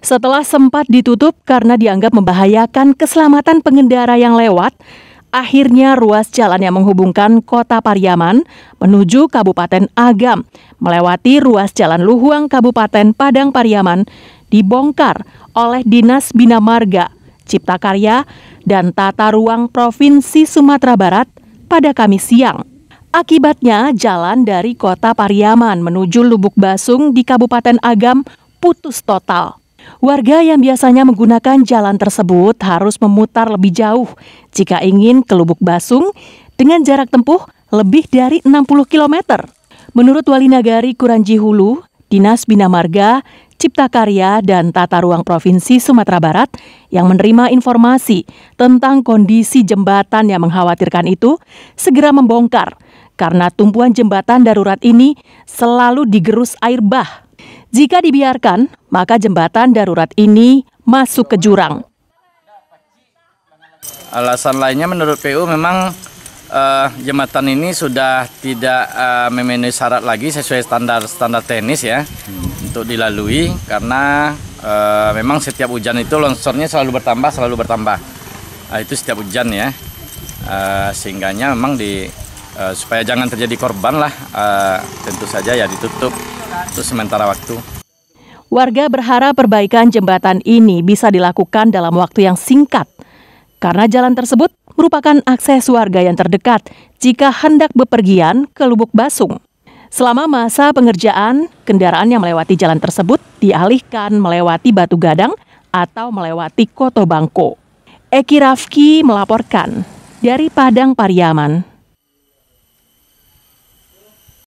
Setelah sempat ditutup karena dianggap membahayakan keselamatan pengendara yang lewat, akhirnya ruas jalan yang menghubungkan kota Pariaman menuju Kabupaten Agam melewati ruas jalan Luhuang Kabupaten Padang Pariaman dibongkar oleh Dinas Bina Marga, Cipta Karya, dan Tata Ruang Provinsi Sumatera Barat pada Kamis siang. Akibatnya, jalan dari kota Pariaman menuju Lubuk Basung di Kabupaten Agam putus total. Warga yang biasanya menggunakan jalan tersebut harus memutar lebih jauh jika ingin ke Lubuk Basung dengan jarak tempuh lebih dari 60 km. Menurut Wali Nagari Kuranji Hulu, Dinas Bina Marga, Cipta Karya, dan Tata Ruang Provinsi Sumatera Barat yang menerima informasi tentang kondisi jembatan yang mengkhawatirkan itu segera membongkar karena tumpuan jembatan darurat ini selalu digerus air bah. Jika dibiarkan, maka jembatan darurat ini masuk ke jurang. Alasan lainnya menurut PU memang uh, jembatan ini sudah tidak uh, memenuhi syarat lagi sesuai standar-standar tenis ya hmm. untuk dilalui karena uh, memang setiap hujan itu longsornya selalu bertambah selalu bertambah uh, itu setiap hujan ya uh, sehingganya memang di uh, supaya jangan terjadi korban lah uh, tentu saja ya ditutup untuk sementara waktu. Warga berharap perbaikan jembatan ini bisa dilakukan dalam waktu yang singkat karena jalan tersebut merupakan akses warga yang terdekat jika hendak bepergian ke Lubuk Basung. Selama masa pengerjaan, kendaraan yang melewati jalan tersebut dialihkan melewati Batu Gadang atau melewati Koto Bangko. Eki Rafki melaporkan dari Padang Pariaman.